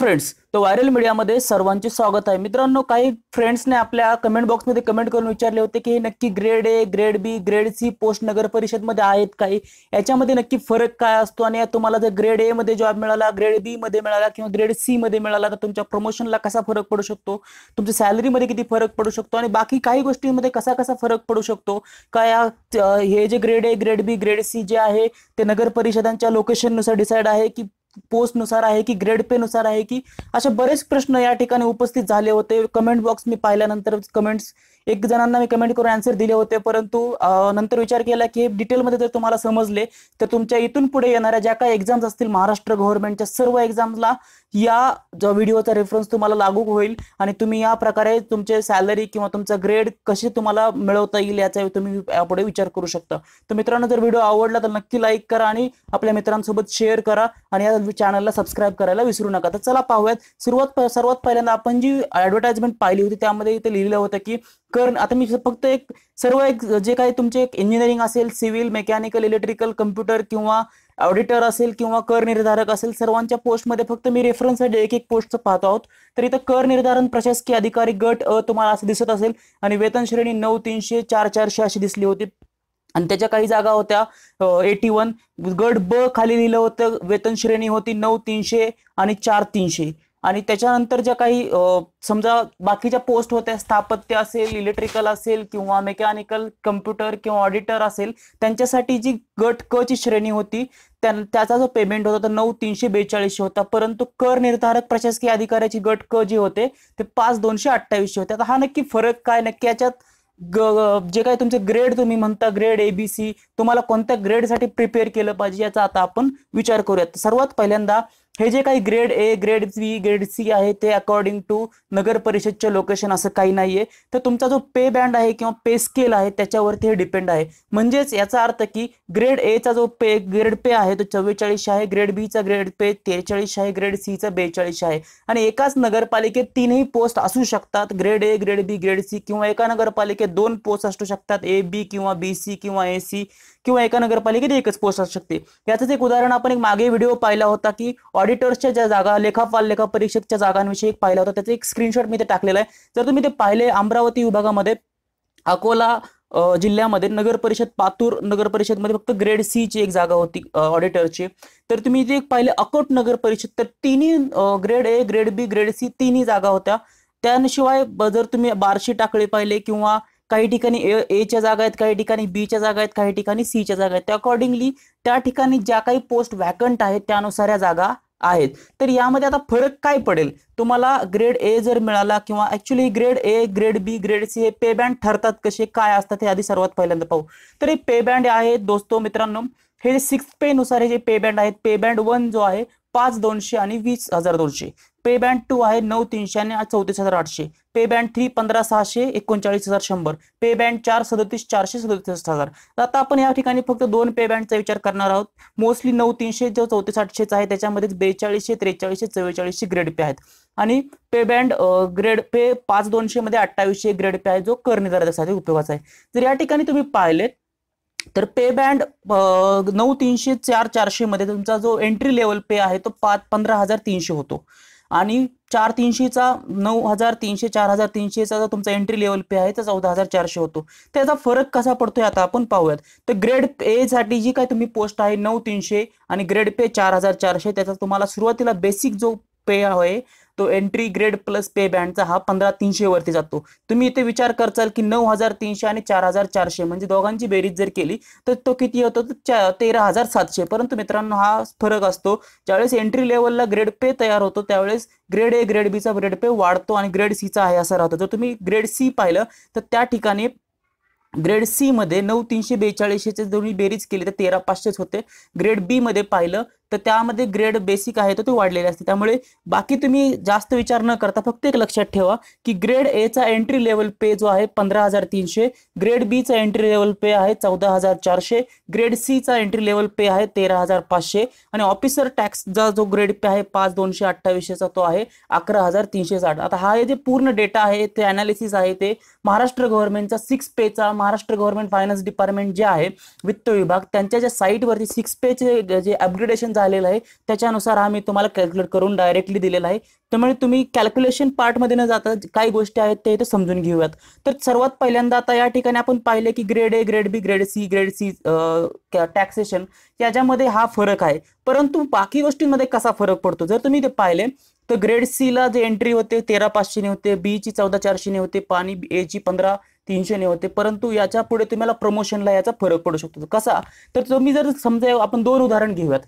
friends तर viral मीडियामध्ये सर्वांचे स्वागत आहे मित्रांनो काही फ्रेंड्सने आपल्या कमेंट बॉक्समध्ये कमेंट करून विचारले होते की नक्की grade A grade B grade C post नगर परिषदमध्ये आहेत काही याच्यामध्ये नक्की फरक काय असतो आणि तुम्हाला जर ग्रेड ए मध्ये जॉब मिळाला ग्रेड बी मध्ये मिळाला किंवा ग्रेड सी मध्ये मिळाला तर तुमच्या प्रमोशनला कसा फरक पडू शकतो तुमच्या सॅलरीमध्ये किती फरक पडू शकतो आणि बाकी काही गोष्टींमध्ये कसा कसा फरक पडू शकतो का हे जे grade A grade B grade C जे आहे ते नगर परिषदांच्या लोकेशननुसार डिसाईड आहे की पोस्ट नुसार आहे की ग्रेड पे नुसार आहे की अशा बरेच प्रश्न या ठिकाणी उपस्थित झाले होते कमेंट बॉक्स मी पाहिल्यानंतर कमेंट्स एक जणांना मी कमेंट करून आन्सर दिले होते परंतु नंतर विचार केला की डिटेलमध्ये जर तुम्हाला समजले तर तुमच्या इथून पुढे येणाऱ्या ज्या काही एक्झाम्स असतील महाराष्ट्र गव्हर्नमेंटच्या सर्व एक्झाम्सला या जो व्हिडिओचा रेफरन्स तुम्हाला लागू होईल आणि तुम्ही या प्रकारे तुमचे सॅलरी किंवा तुमचा ग्रेड कसे तुम्हाला मिळवता येईल याचा तुम्ही यापुढे विचार करू शकता तर मित्रांनो जर व्हिडिओ आवडला तर नक्की लाईक करा आणि आपल्या मित्रांसोबत शेअर करा आणि या चॅनलला सबस्क्राईब करायला विसरू नका तर चला पाहूयात सुरुवात सर्वात पहिल्यांदा आपण जी ऍडव्हर्टाइजमेंट पाहिली होती त्यामध्ये इथे लिहिलं होतं की कर्ण आता मी फक्त एक सर्व एक जे काही तुमचे इंजिनिअरिंग असेल सिव्हिल मेकॅनिकल इलेक्ट्रिकल कम्प्युटर किंवा ऑडिटर असेल किंवा कर निर्धारक असेल सर्वांच्या पोस्टमध्ये फक्त मी रेफरन्स एक एक पोस्टचं पाहतो आहोत तर इथं कर निर्धारण प्रशासकीय अधिकारी गट अ तुम्हाला असं दिसत असेल आणि वेतन श्रेणी नऊ तीनशे चार चारशे अशी दिसली होती आणि त्याच्या काही जागा होत्या एटी वन गट ब खाली लिहिलं होतं वेतन श्रेणी होती नऊ तीनशे आणि चार तीनशे आणि त्याच्यानंतर ज्या काही समजा बाकीच्या पोस्ट होत्या स्थापत्य असेल इलेक्ट्रिकल असेल किंवा मेकॅनिकल कम्प्युटर किंवा ऑडिटर असेल त्यांच्यासाठी जी गट क ची श्रेणी होती त्याचा जो पेमेंट होता तो नऊ तीनशे बेचाळीसशे होता परंतु कर निर्धारक प्रशासकीय अधिकाऱ्याची गट क जी होते ते पाच दोनशे अठ्ठावीसशे होते आता हा नक्की फरक काय नक्की याच्यात जे काही तुमचे ग्रेड तुम्ही म्हणता ग्रेड एबीसी तुम्हाला कोणत्या ग्रेडसाठी प्रिपेअर केलं पाहिजे याचा आता आपण विचार करूयात सर्वात पहिल्यांदा हे जे काही grade A grade B grade C आहे ते अकॉर्डिंग टू नगर परिषदचे लोकेशन असं काही नाहीये तर तुमचा जो पे बँड आहे किंवा पे स्केल आहे त्याच्यावरती हे डिपेंड आहे म्हणजेच याचा अर्थ की ग्रेड ए चा जो पे ग्रेड पे आहे तो चव्वेचाळीस आहे ग्रेड बीचा ग्रेड पे त्रेचाळीस आहे ग्रेड सी चा बेचाळीस आहे आणि एकाच नगरपालिकेत तीनही पोस्ट असू शकतात grade A grade B grade C किंवा एका नगरपालिकेत दोन पोस्ट असू शकतात ए बी किंवा बी सी किंवा ए सी किंवा एका नगरपालिकेत एकच पोस्ट असू शकते याचंच एक उदाहरण आपण एक मागे व्हिडिओ पाहिला होता की ऑडिटर्सच्या ज्या जागा लेखापाल लेखा परीक्षकच्या जागांविषयी पाहिला होता त्याचा एक स्क्रीनशॉट मी ते टाकलेला आहे जर तुम्ही ते पाहिले अमरावती विभागामध्ये अकोला जिल्ह्यामध्ये नगर परिषद पातूर नगर परिषदमध्ये फक्त ग्रेड सी ची एक जागा होती ऑडिटरची तर तुम्ही जे पाहिले अकोट नगर परिषद तर तिन्ही grade A grade B grade C तिन्ही जागा होत्या त्याशिवाय जर तुम्ही बारशी टाकळे पाहिले किंवा काही ठिकाणी ए एच्या जागा आहेत काही ठिकाणी बीच्या जागा आहेत काही ठिकाणी सीच्या जागा आहेत त्या अकॉर्डिंगली त्या ठिकाणी ज्या काही पोस्ट वॅकंट आहेत त्यानुसार या जागा आहेत तर यामध्ये आता फरक काय पडेल तुम्हाला ग्रेड ए जर मिळाला किंवा actually grade A grade B grade C हे पे बँड ठरतात कसे काय असतात हे आधी सर्वात पहिल्यांदा पाहू तर हे पे बँड आहे दोस्तो मित्रांनो हे सिक्स पे नुसार हे जे पे बँड आहेत पे बँड वन जो आहे पाच दोनशे आणि वीस हजार दोनशे पे बँड टू आहे नऊ तीनशे आणि चौतीस हजार आठशे पे बँड थ्री पंधरा सहाशे एकोणचाळीस हजार शंभर पे बँड चार सदतीस चारशे सदतीस हजार तर आता आपण या ठिकाणी फक्त दोन पे बँडचा विचार करणार आहोत मोस्टली नऊ तीनशे जो चौतीस आठशेचा आहे त्याच्यामध्ये बेचाळीसशे त्रेचाळीसशे चव्वेचाळीसशे ग्रेड पे आहेत आणि पे बँड ग्रेड पे पाच दोनशे मध्ये अठ्ठावीसशे ग्रेड पे आहे जो कर निर्धारकासाठी उपयोगाचा आहे जर या ठिकाणी तुम्ही पाहिलेत तर पे बँड नऊ तीनशे चार चारशे मध्ये तुमचा जो एंट्री लेवल पे आहे तो पाच पंधरा हजार तीनशे होतो आणि चार तीनशेचा नऊ हजार तीनशे चार हजार तीनशेचा जो तुमचा एंट्री लेवल पे आहे तर चौदा हजार चारशे होतो त्याचा फरक कसा पडतोय आता आपण पाहूयात तर ग्रेड ए साठी जी काय तुम्ही पोस्ट आहे नऊ तीनशे आणि ग्रेड पे चार हजार चारशे त्याचा तुम्हाला सुरुवातीला बेसिक जो पे आहे तो एंट्री ग्रेड प्लस पे बँडचा हा पंधरा तीनशे वरती जातो तुम्ही इथे विचार करचाल की नऊ हजार तीनशे आणि चार हजार चारशे म्हणजे दोघांची बेरीज जर केली तर तो किती होतो तर तेरा हजार सातशे परंतु मित्रांनो हा फरक असतो ज्यावेळेस एंट्री लेवलला ग्रेड पे तयार होतो त्यावेळेस ग्रेड ए ग्रेड बीचा ग्रेड पे वाढतो आणि ग्रेड सीचा आहे असा राहतो जर तुम्ही ग्रेड सी पाहिलं तर त्या ठिकाणी ग्रेड सी मध्ये नऊ तीनशे बेचाळीसशेचे दोन्ही बेरीज केली तर तेरा पाचशेच होते ग्रेड बी मध्ये पाहिलं तर त्यामध्ये ग्रेड बेसिक आहे तर ते वाढलेले असते त्यामुळे बाकी तुम्ही जास्त विचार न करता फक्त एक लक्षात ठेवा की ग्रेड एचा एंट्री लेवल पे जो आहे पंधरा हजार तीनशे ग्रेड चा एंट्री लेवल पे आहे चौदा हजार चारशे ग्रेड चा एंट्री लेवल पे आहे तेरा हजार पाचशे आणि ऑफिसर टॅक्सचा जो ग्रेड पे आहे पाच दोनशे अठ्ठावीसशेचा तो आहे अकरा हजार तीनशे साठ आता हा जे पूर्ण डेटा आहे ते अनालिसिस आहे ते महाराष्ट्र गव्हर्नमेंटचा सिक्स पेचा महाराष्ट्र गव्हर्नमेंट फायनान्स डिपार्टमेंट जे आहे वित्त विभाग त्यांच्या ज्या साईटवरती सिक्स पेचे जे अपग्रेडेशन झालेला आहे त्याच्यानुसार आम्ही तुम्हाला कॅल्क्युलेट करून डायरेक्टली दिलेला आहे त्यामुळे तुम्ही कॅल्क्युलेशन मध्ये न जाता काही गोष्टी आहेत ते समजून घेऊयात तर सर्वात पहिल्यांदा आता या ठिकाणी आपण पाहिले की grade A grade B grade C grade C taxation याच्यामध्ये हा फरक आहे परंतु बाकी गोष्टींमध्ये कसा फरक पडतो जर तुम्ही ते पाहिले तर ग्रेड ला जे एंट्री होते तेरा पाचशेने होते बी ची चौदा चारशेने होते पाणी एची पंधरा तीनशेने होते परंतु याच्या पुढे तुम्हाला प्रमोशनला याचा फरक पडू शकतो कसा तर तुम्ही जर समजा आपण दोन उदाहरण घेऊयात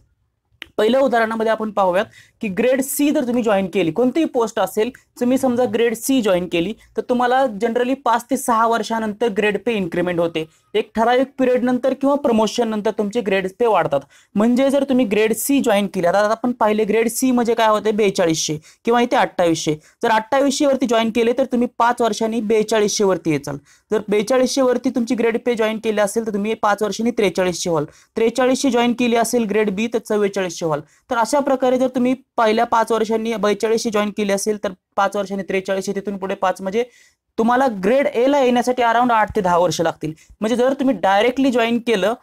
पहिल्या उदाहरणामध्ये आपण पाहूयात की ग्रेड सी जर तुम्ही जॉईन केली कोणतीही पोस्ट असेल तुम्ही समजा ग्रेड सी जॉईन केली तर तुम्हाला जनरली पाच ते सहा वर्षानंतर ग्रेड पे इन्क्रीमेंट होते एक ठराविक पिरियड नंतर किंवा प्रमोशन नंतर तुमचे ग्रेड ते वाढतात म्हणजे जर तुम्ही ग्रेड सी जॉईन केली आता आपण पाहिले ग्रेड सी म्हणजे काय होते बेचाळीसशे किंवा इथे अठ्ठावीसशे जर अठ्ठावीसशे वरती जॉईन केले तर तुम्ही पाच वर्षांनी बेचाळीसशे वरती येचाल जर बेचाळीसशे वरती तुमची ग्रेड पे जॉईन केली असेल तर तुम्ही पाच वर्षांनी त्रेचाळीसशे व्हाल त्रेचाळीसशे जॉईन केली असेल ग्रेड बी तर चव्वेचाळीसशे व्हाल तर अशा प्रकारे जर तुम्ही पहिल्या पाच वर्षांनी बेचाळीसशे जॉईन केली असेल तर पाच वर्षाने त्रेचाळीस तिथून पुढे पाच म्हणजे तुम्हाला ग्रेड ए ला येण्यासाठी अराउंड आठ ते दहा वर्ष लागतील म्हणजे जर तुम्ही डायरेक्टली जॉईन केलं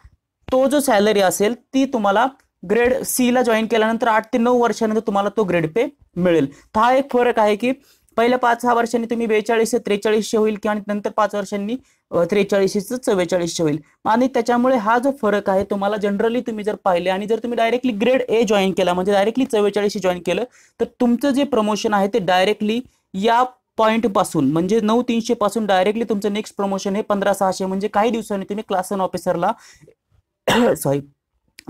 तो जो सॅलरी असेल ती तुम्हाला ग्रेड सी ला जॉईन केल्यानंतर आठ ते नऊ वर्षानंतर तुम्हाला तो ग्रेड पे मिळेल हा एक फरक आहे की पहिल्या पाच सहा वर्षांनी तुम्ही बेचाळीस ते त्रेचाळीसशे होईल किंवा नंतर पाच वर्षांनी त्रेचाळीसशे चव्वेचाळीसशे होईल आणि त्याच्यामुळे हा जो फरक आहे तुम्हाला जनरली तुम्ही जर पाहिले आणि जर तुम्ही डायरेक्टली ग्रेड ए जॉईन केला म्हणजे डायरेक्टली चव्वेचाळीसशे जॉईन केलं तर तुमचं जे प्रमोशन आहे ते डायरेक्टली या पॉईंट पासून म्हणजे नऊ तीनशे पासून डायरेक्टली तुमचं नेक्स्ट प्रमोशन हे पंधरा सहाशे म्हणजे काही दिवसांनी तुम्ही क्लास ऑफिसरला सॉरी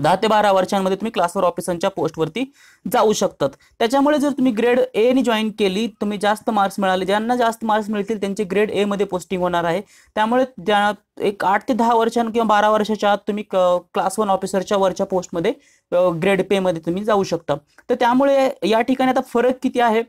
दहा ते बारा वर्षांमध्ये तुम्ही क्लासवर ऑफिसरच्या पोस्टवरती जाऊ शकतात त्याच्यामुळे जर तुम्ही ग्रेड ने जॉईन केली तुम्ही जास्त मार्क्स मिळाले ज्यांना जास्त मार्क्स मिळतील त्यांची ग्रेड एमध्ये पोस्टिंग होणार आहे त्यामुळे ज्या एक आठ ते दहा वर्षां किंवा बारा वर्षाच्या आत तुम्ही क्लास वन ऑफिसरच्या वरच्या पोस्टमध्ये ग्रेड पेमध्ये तुम्ही जाऊ शकता तर त्यामुळे या ठिकाणी आता फरक किती आहे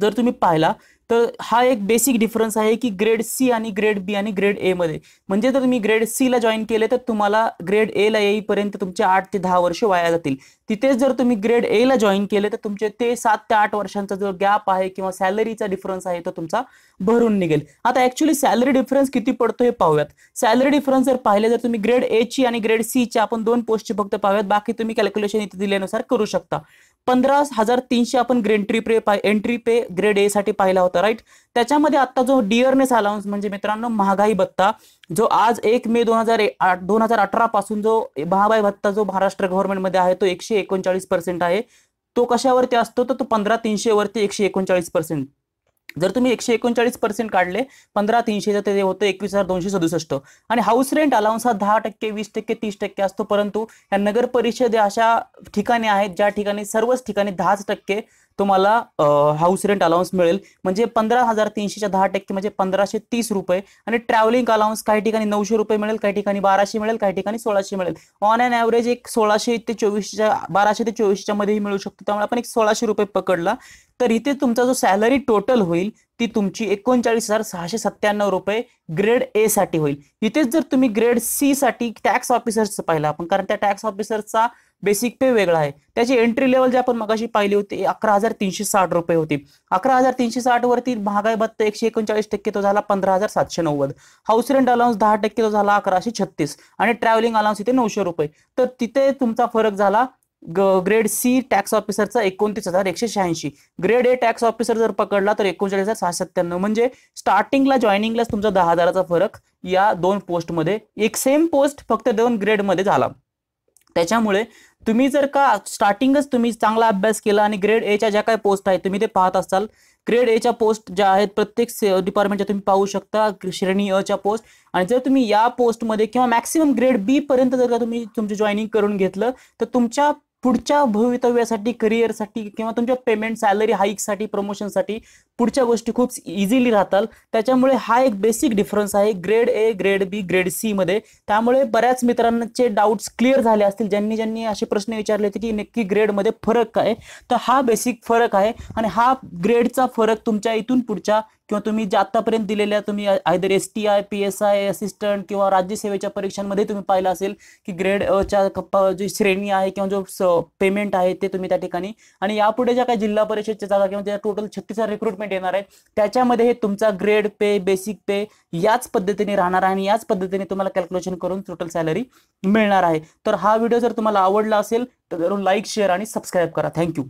जर तुम्ही पाहिला तर हा एक बेसिक डिफरन्स आहे की ग्रेड सी आणि ग्रेड बी आणि ग्रेड ए मध्ये म्हणजे जर तुम्ही ग्रेड सी ला जॉईन केले तर तुम्हाला ग्रेड ए एला येईपर्यंत तुमचे आठ ते दहा वर्ष वाया जातील तिथेच जर तुम्ही ग्रेड ए ला जॉईन केले तर तुमचे ते सात ते आठ वर्षांचा जो गॅप आहे किंवा सॅलरीचा डिफरन्स आहे तो तुमचा भरून निघेल आता ऍक्च्युली सॅलरी डिफरन्स किती पडतो हे पाहूयात सॅलरी डिफरन्स जर पाहिले जर तुम्ही ग्रेड ए ची आणि ग्रेड सी ची आपण दोन पोस्टची फक्त पाहूयात बाकी तुम्ही कॅल्क्युलेशन इथे दिल्यानुसार करू शकता पंधरा हजार तीनशे आपण ग्रेंट्री entry pay entry pay grade A साठी पाहिला होता राईट त्याच्यामध्ये आता जो डिअरनेस अलाउन्स म्हणजे मित्रांनो महागाई भत्ता जो आज एक मे दोन हजार दोन हजार अठरा पासून जो महाबाई भत्ता जो महाराष्ट्र गव्हर्नमेंटमध्ये आहे तो एकशे एकोणचाळीस पर्सेंट आहे तो कशावरती असतो तर तो पंधरा तीनशे वरती एकशे एकोणचाळीस पर्सेंट जर तुम्ही एकशे एकोणचाळीस पर्सेंट काढले पंधरा तीनशेचं ते होतं एकवीस हजार दोनशे सदुसष्ट आणि हाऊस रेंट अलाउन्स हा दहा टक्के वीस टक्के तीस टक्के असतो परंतु या नगर परिषद अशा ठिकाणी आहेत ज्या ठिकाणी सर्वच ठिकाणी दहाच टक्के तुम्हाला हाऊस रेंट अलाउन्स मिळेल म्हणजे पंधरा हजार तीनशेच्या दहा टक्के म्हणजे पंधराशे तीस रुपये आणि ट्रॅव्हलिंग अलाउन्स काही ठिकाणी नऊशे रुपये मिळेल काही ठिकाणी बाराशे मिळेल काही ठिकाणी सोळाशे मिळेल ऑन अँड ॲव्हरेज एक सोळाशे ते चोवीसच्या बाराशे ते चोवीसच्या मध्येही मिळू शकतो त्यामुळे आपण एक सोळाशे रुपये पकडला तर इथे तुमचा जो सॅलरी टोटल होईल ती तुमची एकोणचाळीस हजार सहाशे सत्त्याण्णव रुपये ग्रेड ए साठी होईल इथेच जर तुम्ही ग्रेड सी साठी टॅक्स ऑफिसर्सचं पाहिला आपण कारण त्या टॅक्स ऑफिसरचा बेसिक पे वेगळा आहे त्याची एंट्री लेवल जे आपण मगाशी पाहिली होती अकरा हजार तीनशे साठ रुपये होती अकरा हजार तीनशे साठ वरती महागाई भत्ता एकशे एकोणचाळीस टक्के तो झाला पंधरा हजार सातशे नव्वद हाऊस रेंट अलाउन्स दहा टक्के तो झाला अकराशे छत्तीस आणि ट्रॅव्हलिंग अलाउन्स इथे नऊशे रुपये तर तिथे तुमचा फरक झाला ग्रेड सी टॅक्स ऑफिसरचा एकोणतीस हजार एकशे शहाऐंशी ग्रेड ए टॅक्स ऑफिसर जर पकडला तर एकोणचाळीस हजार सहाशे सत्त्याण्णव म्हणजे स्टार्टिंगला जॉईनिंगलाच तुमचा दहा हजाराचा फरक या दोन पोस्टमध्ये एक सेम पोस्ट फक्त दोन ग्रेडमध्ये झाला त्याच्यामुळे तुम्ही जर का स्टार्टिंगच तुम्ही चांगला अभ्यास केला आणि ग्रेड एच्या ज्या काही पोस्ट आहेत तुम्ही ते पाहत असाल ग्रेड एच्या पोस्ट ज्या आहेत प्रत्येक डिपार्टमेंटच्या तुम्ही पाहू शकता श्रेणी अच्या पोस्ट आणि जर तुम्ही या पोस्टमध्ये किंवा मॅक्सिमम ग्रेड बी पर्यंत जर का तुम्ही तुमचं जॉईनिंग करून घेतलं तर तुमच्या पुढच्या भवितव्यासाठी करिअरसाठी किंवा तुमच्या पेमेंट सॅलरी हाईकसाठी प्रमोशनसाठी पुढच्या गोष्टी खूप इझिली राहतात त्याच्यामुळे हा एक बेसिक डिफरन्स आहे grade A grade B grade C मध्ये त्यामुळे बऱ्याच मित्रांचे डाऊट्स क्लिअर झाले असतील ज्यांनी ज्यांनी असे प्रश्न विचारले होते की नक्की ग्रेडमध्ये फरक काय तर हा बेसिक फरक आहे आणि हा ग्रेडचा फरक तुमच्या इथून पुढच्या किंवा तुम्ही जे आत्तापर्यंत दिलेल्या तुम्ही either S T I P S I assistant किंवा राज्यसेवेच्या परीक्षांमध्ये तुम्ही पाहिलं असेल की ग्रेडच्या जी श्रेणी आहे किंवा जो पेमेंट आहे ते तुम्ही त्या ठिकाणी आणि यापुढे ज्या काही जिल्हा परिषदच्या जागा किंवा ज्या टोटल छत्तीस रिक्रुटमेंट येणार आहे त्याच्यामध्ये हे तुमचा ग्रेड पे बेसिक पे याच पद्धतीने राहणार आहे आणि याच पद्धतीने तुम्हाला कॅल्क्युलेशन करून टोटल सॅलरी मिळणार आहे तर हा व्हिडिओ जर तुम्हाला आवडला असेल तर लाईक शेअर आणि सबस्क्राईब करा थँक्यू